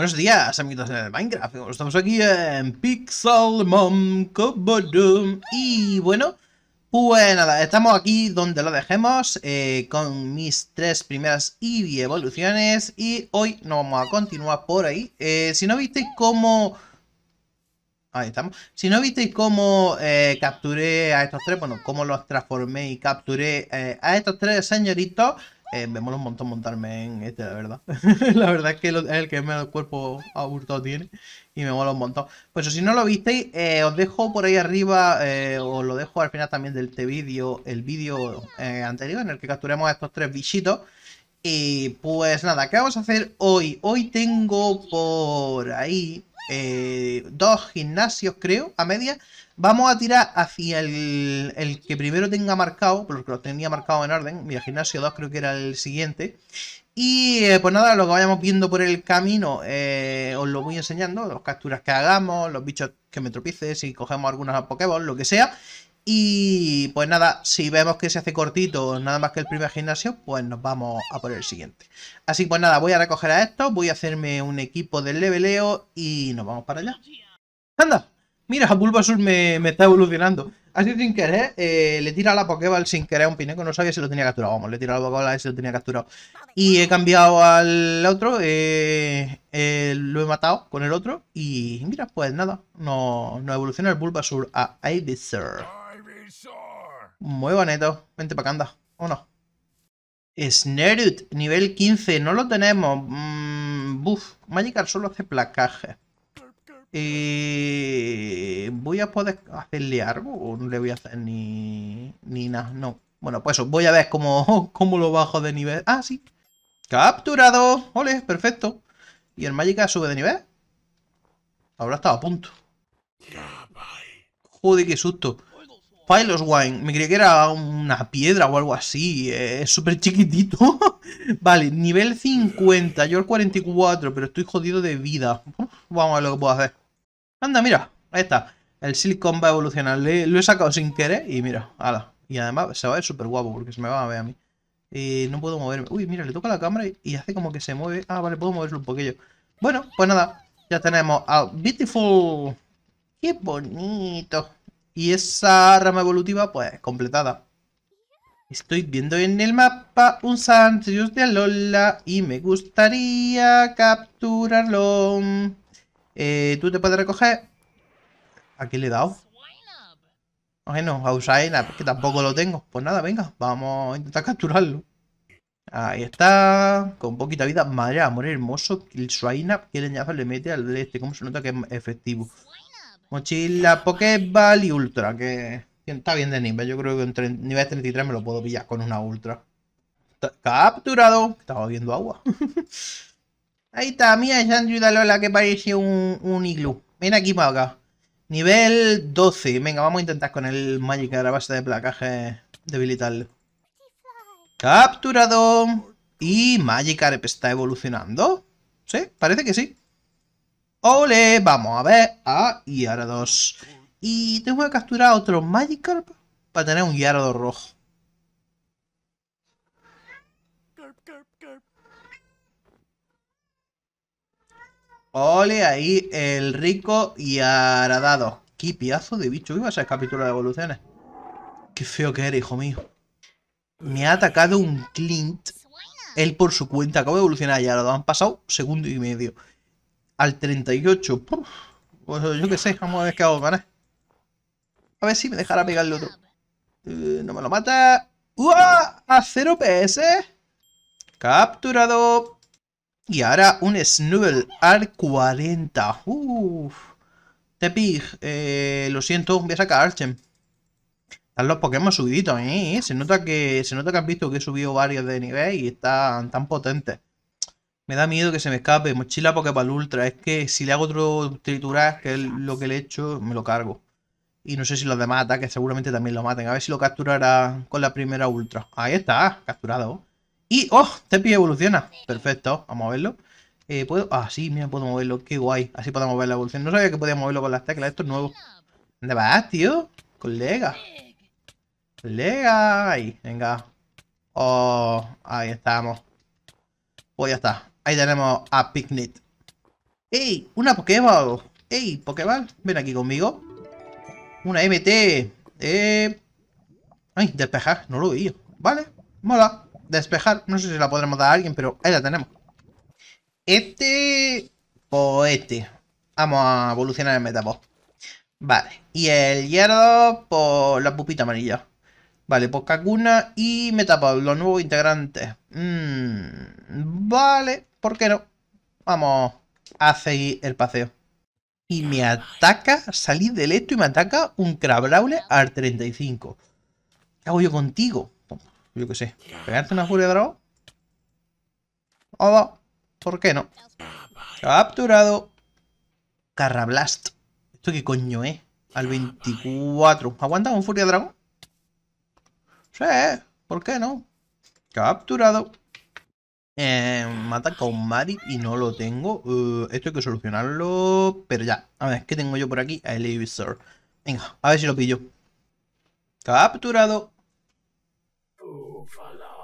Buenos días, amigos de Minecraft. Estamos aquí en Pixel Mom Y bueno, pues nada, estamos aquí donde lo dejemos eh, con mis tres primeras Eevee evoluciones. Y hoy nos vamos a continuar por ahí. Eh, si no visteis cómo... Ahí estamos. Si no visteis cómo eh, capturé a estos tres, bueno, cómo los transformé y capturé a estos tres señoritos... Eh, me mola un montón montarme en este, la verdad. la verdad es que es el que menos cuerpo aburto tiene y me mola un montón. Pues si no lo visteis, eh, os dejo por ahí arriba, eh, os lo dejo al final también del este vídeo, el vídeo anterior en el que capturamos a estos tres bichitos. Y pues nada, ¿qué vamos a hacer hoy? Hoy tengo por ahí dos gimnasios, creo, a media Vamos a tirar hacia el, que primero tenga marcado, porque lo tenía marcado en orden. Mira, gimnasio 2 creo que era el siguiente. Y eh, pues nada, lo que vayamos viendo por el camino eh, os lo voy enseñando, las capturas que hagamos, los bichos que me tropiece, si cogemos algunos Pokémon, lo que sea. Y pues nada, si vemos que se hace cortito nada más que el primer gimnasio, pues nos vamos a por el siguiente. Así pues nada, voy a recoger a esto, voy a hacerme un equipo de leveleo y nos vamos para allá. ¡Anda! Mira, Bulbasaur me, me está evolucionando. Así sin querer, eh, le tira la Pokéball sin querer a un Pineco, no sabía si lo tenía capturado. Vamos, le tira la Pokéball a si lo tenía capturado. Y he cambiado al otro, eh, eh, lo he matado con el otro. Y mira, pues nada, no, evoluciona el Bulbasaur a Ivysaur. Muy bonito, vente para acá, anda. ¿O no? Snerut, nivel 15, no lo tenemos. Mm, buf, solo hace placaje. Eh, ¿Voy a poder hacerle algo o no le voy a hacer ni, ni nada? No. Bueno, pues eso, voy a ver cómo, cómo lo bajo de nivel. Ah, sí. ¡Capturado! ¡Ole! Perfecto. ¿Y el mágica sube de nivel? Ahora estaba a punto. Joder, qué susto. Pylos Wine. Me creía que era una piedra o algo así. Eh, es súper chiquitito. vale, nivel 50. Yo el 44, pero estoy jodido de vida. vamos a ver lo que puedo hacer. Anda, mira, ahí está. El silicon va a evolucionar. lo he sacado sin querer y mira, ala. Y además se va a ver súper guapo porque se me va a ver a mí. no puedo moverme. Uy, mira, le toca la cámara y, hace como que se mueve. Ah, vale, puedo moverlo un poquillo. Bueno, pues nada. Ya tenemos a Beautiful. ¡Qué bonito! Y esa rama evolutiva, pues, completada. Estoy viendo en el mapa un Santrius de Alola y me gustaría capturarlo. Eh, tú te puedes recoger. ¿A qué le he dado? Bueno, a Usaina, porque tampoco lo tengo. Pues nada, venga, vamos a intentar capturarlo. Ahí está, con poquita vida. Madre, amor hermoso. El ¿qué que leñazo le mete al este. Cómo se nota que es efectivo. Mochila, Pokéball y Ultra, que está bien de nivel. Yo creo que en nivel 33 me lo puedo pillar con una Ultra. Capturado. Estaba viendo agua. Ahí está, mía ya ayuda Lola que parece un, un iglú. Ven aquí para acá. Nivel 12. Venga, vamos a intentar con el Magikarp a la base de placaje debilitarlo. Capturado. Y Magikarp está evolucionando. Sí, parece que sí. ¡Ole! Vamos a ver. Ah, y ahora Y tengo que capturar otro Magikarp para tener un Yarados rojo. Ole, ahí el rico y aradado. Qué piazo de bicho. Iba a ser capítulo de evoluciones. Qué feo que eres, hijo mío. Me ha atacado un Clint. Él por su cuenta. Acabo de evolucionar ya. Lo han pasado segundo y medio. Al 38. Pues, yo qué sé. Vamos a ver qué hago ¿vale? A ver si me dejará el otro. Eh, no me lo mata. ¡Uah! ¡A 0 PS! Capturado. Y ahora un Snubble R40. Uff. Tepig, eh, lo siento, voy a sacar Archen Están los Pokémon subiditos, ¿eh? Se nota que, se nota que has visto que he subido varios de nivel y están tan potentes. Me da miedo que se me escape. Mochila Pokéball Ultra. Es que si le hago otro triturar, que es lo que le he hecho, me lo cargo. Y no sé si los demás ataques seguramente también lo maten. A ver si lo capturará con la primera Ultra. Ahí está, capturado. Y, oh, Tepi evoluciona. Perfecto, vamos a verlo. Eh, ¿puedo? Ah, sí, mira, puedo moverlo. Qué guay. Así podemos ver la evolución. No sabía que podía moverlo con las teclas. Esto es nuevo. ¿Dónde vas, tío? Colega. Colega. Ahí, venga. Oh, ahí estamos. Pues ya está. Ahí tenemos a Picnic. ¡Ey! ¡Una Pokéball! ¡Ey, Pokéball! Ven aquí conmigo. Una MT. Eh... Ay, despejar. No lo veía. Vale, mola despejar. No sé si la podremos dar a alguien, pero ahí la tenemos. Este... O este. Vamos a evolucionar el metapod Vale. Y el hierro por pues, la pupita amarilla. Vale, por pues Kakuna y Metapod, los nuevos integrantes. Mm, vale, ¿por qué no? Vamos a seguir el paseo. Y me ataca, salí del esto y me ataca un Crabrawler al 35. ¿Qué hago yo contigo? Yo qué sé. ¿Pegarte una furia de dragón? Oh, ¿Por qué no? Capturado. Carrablast. ¿Esto qué coño es? Al 24. ¿Aguanta con furia de dragón? Sí, ¿por qué no? Capturado. Eh, mata con Mari y no lo tengo. Eh, esto hay que solucionarlo. Pero ya. A ver, ¿qué tengo yo por aquí? A Venga, a ver si lo pillo. Capturado.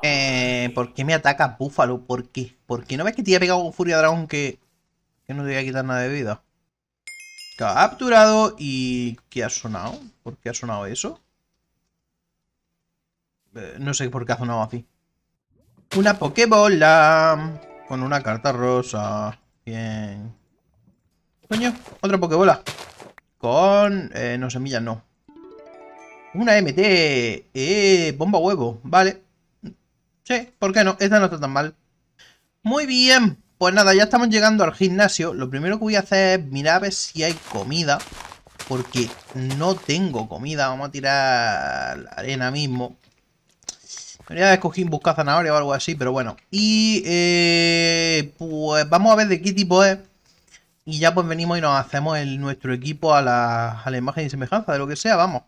Eh, ¿Por qué me ataca Búfalo? ¿Por qué? ¿Por qué no ves que te ha pegado un Furia Dragón que, no te voy a quitar nada de vida? Capturado y... ¿Qué ha sonado? ¿Por qué ha sonado eso? Eh, no sé por qué ha sonado así. Una Pokébola con una carta rosa. Bien. Coño, otra Pokébola. Con... Eh, no, semillas no. Una MT. Eh, bomba huevo. Vale. Sí, ¿por qué no? Esta no está tan mal. Muy bien, pues nada, ya estamos llegando al gimnasio. Lo primero que voy a hacer es mirar a ver si hay comida. Porque no tengo comida. Vamos a tirar la arena mismo. Debería escogí buscar zanahoria o algo así, pero bueno. Y eh, pues vamos a ver de qué tipo es. Y ya pues venimos y nos hacemos nuestro equipo a la, a la imagen y semejanza de lo que sea, vamos.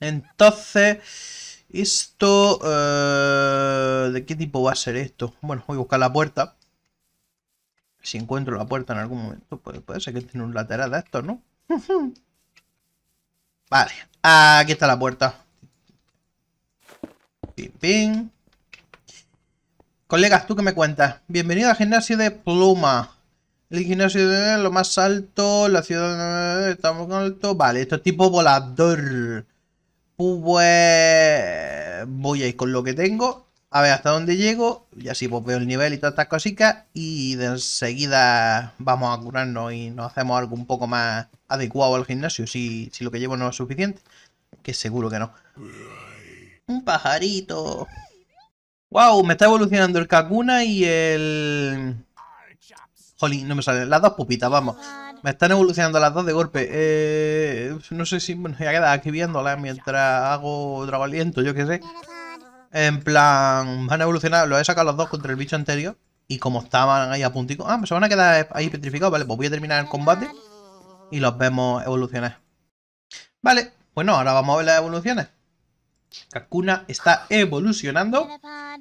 Entonces... Esto... Eh, ¿De qué tipo va a ser esto? Bueno, voy a buscar la puerta. Si encuentro la puerta en algún momento, pues puede, ser que tiene un lateral de esto, ¿no? vale, aquí está la puerta. Pim, Colegas, ¿tú qué me cuentas? Bienvenido al gimnasio de Pluma. El gimnasio de lo más alto, la ciudad estamos alto. Vale, esto es tipo volador pues voy a ir con lo que tengo, a ver hasta dónde llego, y así pues veo el nivel y todas estas cositas, y de enseguida vamos a curarnos y nos hacemos algo un poco más adecuado al gimnasio, si, si lo que llevo no es suficiente, que seguro que no. Un pajarito. ¡Wow! Me está evolucionando el Kakuna y el... Jolín, no me salen las dos pupitas, vamos. Me están evolucionando las dos de golpe. Eh, no sé si me voy a quedar aquí viéndolas mientras hago aliento, yo qué sé. En plan, van a evolucionar. Lo he sacado los dos contra el bicho anterior. Y como estaban ahí a puntico. Ah, se van a quedar ahí petrificados. Vale, pues voy a terminar el combate. Y los vemos evolucionar. Vale, bueno, pues ahora vamos a ver las evoluciones. Kakuna está evolucionando.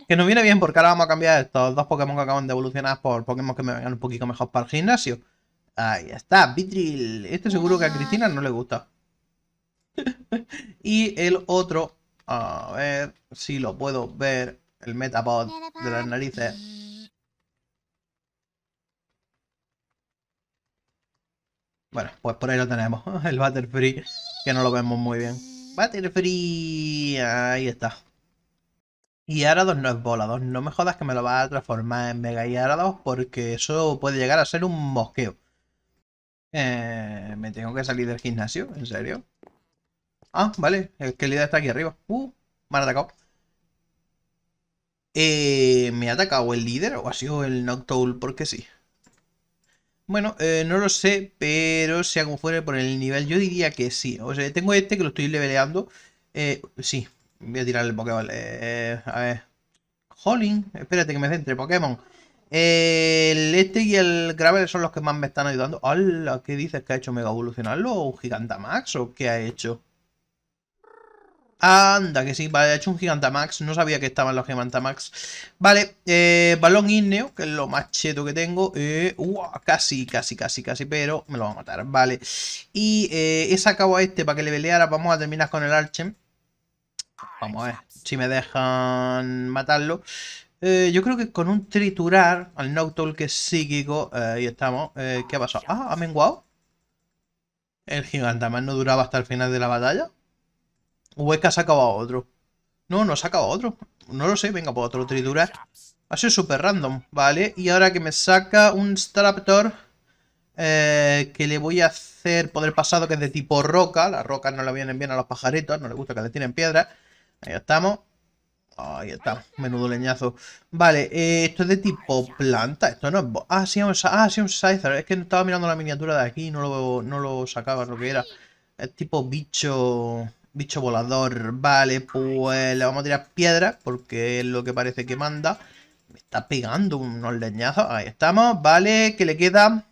Que nos viene bien porque ahora vamos a cambiar estos dos Pokémon que acaban de evolucionar por Pokémon que me vengan un poquito mejor para el gimnasio. Ahí está, Vitril. Este seguro que a Cristina no le gusta. y el otro, a ver si lo puedo ver, el Metapod de las narices. Bueno, pues por ahí lo tenemos, el Butterfree, que no lo vemos muy bien. Butterfree, ahí está. Y Arados no es Volados, no me jodas que me lo va a transformar en Mega y Arados porque eso puede llegar a ser un mosqueo. Eh, me tengo que salir del gimnasio, ¿en serio? Ah, vale, el que el líder está aquí arriba. Uh, me han atacado. Eh, ¿Me ha atacado el líder o ha sido el Noctowl porque sí? Bueno, eh, no lo sé, pero sea como fuere por el nivel, yo diría que sí. O sea, tengo este que lo estoy leveleando. sí, voy a tirar el Pokéball. a ver. Holling, espérate que me centre, Pokémon. El este y el Gravel son los que más me están ayudando. ¡Hala! ¿Qué dices? ¿Que ha hecho Mega Evolucionarlo? ¿O Gigantamax? ¿O qué ha hecho? Anda, que sí, vale, ha hecho un Gigantamax. No sabía que estaban los Gigantamax. Vale, eh, balón ígneo, que es lo más cheto que tengo. Eh, casi, casi, casi, casi, pero me lo va a matar. Vale, y eh, he sacado a este para que le peleara. Vamos a terminar con el Archem. Vamos a ver si me dejan matarlo. Eh, yo creo que con un triturar al No que es psíquico, eh, ahí estamos. Eh, ¿Qué ha pasado? Ah, ha menguado. El gigantamán no duraba hasta el final de la batalla. ¿O es que ha sacado a otro? No, no ha sacado a otro. No lo sé, venga, por pues otro triturar. Ha sido súper random, ¿vale? Y ahora que me saca un Staraptor que le voy a hacer poder pasado, que es de tipo roca. Las rocas no le vienen bien a los pajaritos, no les gusta que le tienen piedra. Ahí estamos. Ahí está, menudo leñazo. Vale, eh, esto es de tipo planta. Esto no es... Ah, sí, un, ah, Scyther. Es que estaba mirando la miniatura de aquí y no lo, no lo sacaba lo que era. Es tipo bicho... Bicho volador. Vale, pues le vamos a tirar piedra porque es lo que parece que manda. Me está pegando unos leñazos. Ahí estamos. Vale, que le queda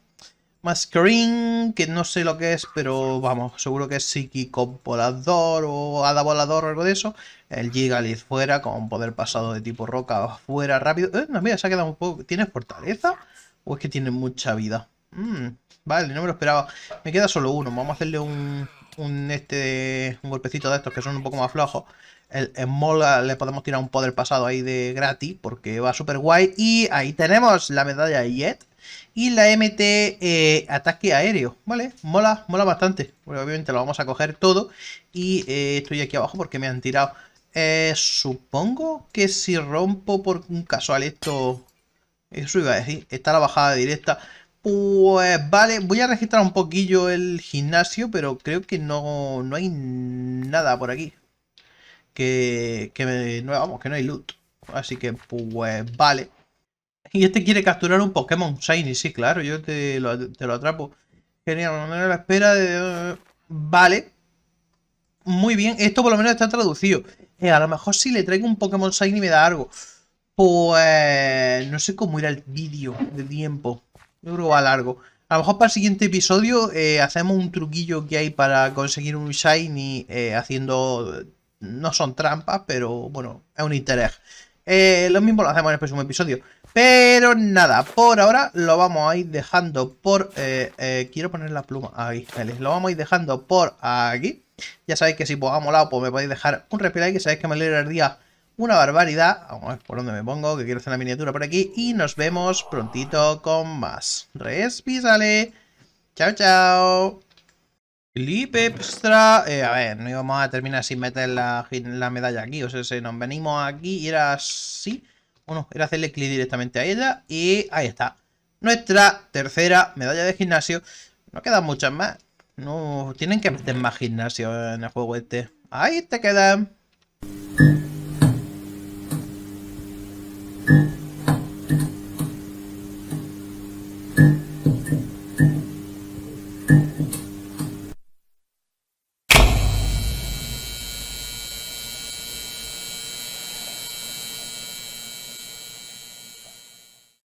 screen que no sé lo que es, pero vamos, seguro que es psíquico volador o Ada volador o algo de eso. El Gigalith fuera, con poder pasado de tipo roca fuera rápido. Eh, no, mira, se ha quedado un poco. ¿Tiene fortaleza? ¿O es que tiene mucha vida? Mm, vale, no me lo esperaba. Me queda solo uno. Vamos a hacerle un, un, este, un golpecito de estos que son un poco más flojos. El, Mola le podemos tirar un poder pasado ahí de gratis porque va súper guay. Y ahí tenemos la medalla Jet y la MT eh, ataque aéreo, ¿vale? Mola, mola bastante. Bueno, pues obviamente lo vamos a coger todo y eh, estoy aquí abajo porque me han tirado. Eh, supongo que si rompo por un casual esto... Eso iba a decir, está la bajada directa. Pues vale, voy a registrar un poquillo el gimnasio, pero creo que no, hay nada por aquí. Que, que no, vamos, que no hay loot. Así que pues vale. Y este quiere capturar un Pokémon Shiny, sí, claro, yo te lo, te lo atrapo. Genial, no la espera de... Vale. Muy bien, esto por lo menos está traducido. Eh, a lo mejor si le traigo un Pokémon Shiny me da algo. Pues... No sé cómo era el vídeo de tiempo yo creo largo. A lo mejor para el siguiente episodio eh, hacemos un truquillo que hay para conseguir un shiny eh, haciendo... No son trampas, pero bueno, es un interés. Eh, lo mismo lo hacemos en el próximo episodio. Pero nada, por ahora lo vamos a ir dejando por... quiero poner la pluma ahí. Lo vamos a ir dejando por aquí. Ya sabéis que si os ha molado, pues me podéis dejar un ahí que sabéis que me alegra el día una barbaridad. Vamos a ver por dónde me pongo, que quiero hacer la miniatura por aquí. Y nos vemos prontito con más. Respisale. Chao, chao. Clip extra. Eh, a ver, no íbamos a terminar sin meter la, la medalla aquí. O sea, si nos venimos aquí y era así. Bueno, era hacerle clic directamente a ella. Y ahí está. Nuestra tercera medalla de gimnasio. No quedan muchas más. No, tienen que meter más gimnasio en el juego este. Ahí te quedan.